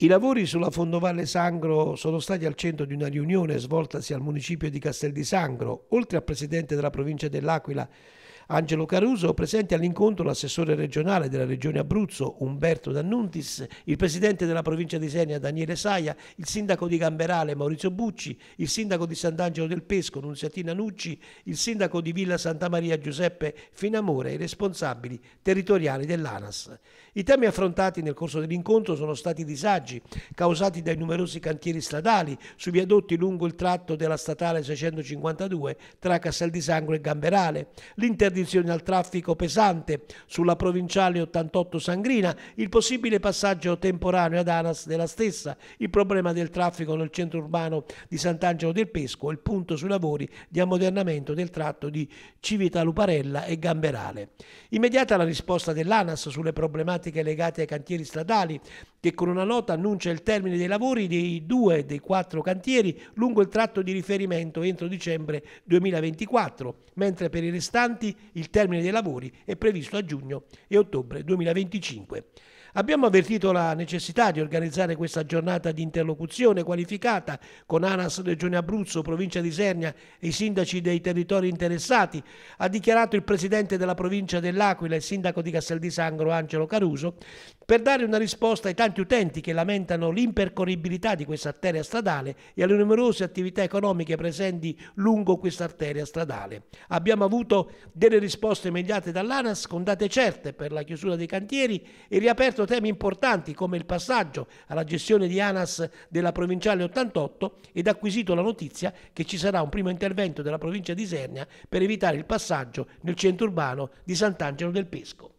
I lavori sulla Fondovalle Sangro sono stati al centro di una riunione svoltasi al municipio di Castel di Sangro, oltre al presidente della provincia dell'Aquila Angelo Caruso, presente all'incontro l'assessore regionale della regione Abruzzo Umberto D'Annuntis, il presidente della provincia di Senia Daniele Saia, il sindaco di Gamberale Maurizio Bucci, il sindaco di Sant'Angelo del Pesco Nunziatina Nucci, il sindaco di Villa Santa Maria Giuseppe Finamore e i responsabili territoriali dell'ANAS. I temi affrontati nel corso dell'incontro sono stati disagi causati dai numerosi cantieri stradali su viadotti lungo il tratto della statale 652 tra Castel di Sangro e Gamberale, l'interdizione interdizione al traffico pesante sulla provinciale 88 Sangrina, il possibile passaggio temporaneo ad ANAS della stessa, il problema del traffico nel centro urbano di Sant'Angelo del Pesco, il punto sui lavori di ammodernamento del tratto di Civita Luparella e Gamberale. Immediata la risposta dell'ANAS sulle problematiche legate ai cantieri stradali che con una nota annuncia il termine dei lavori dei due dei quattro cantieri lungo il tratto di riferimento entro dicembre 2024, mentre per i restanti il termine dei lavori è previsto a giugno e ottobre 2025. Abbiamo avvertito la necessità di organizzare questa giornata di interlocuzione qualificata con ANAS Regione Abruzzo, Provincia di Sernia e i sindaci dei territori interessati, ha dichiarato il presidente della provincia dell'Aquila e sindaco di Castel di Sangro Angelo Caruso, per dare una risposta ai tanti utenti che lamentano l'impercorribilità di questa arteria stradale e alle numerose attività economiche presenti lungo questa arteria stradale. Abbiamo avuto delle risposte immediate dall'ANAS con date certe per la chiusura dei cantieri e riaperto certo temi importanti come il passaggio alla gestione di ANAS della provinciale 88 ed acquisito la notizia che ci sarà un primo intervento della provincia di Isernia per evitare il passaggio nel centro urbano di Sant'Angelo del Pesco.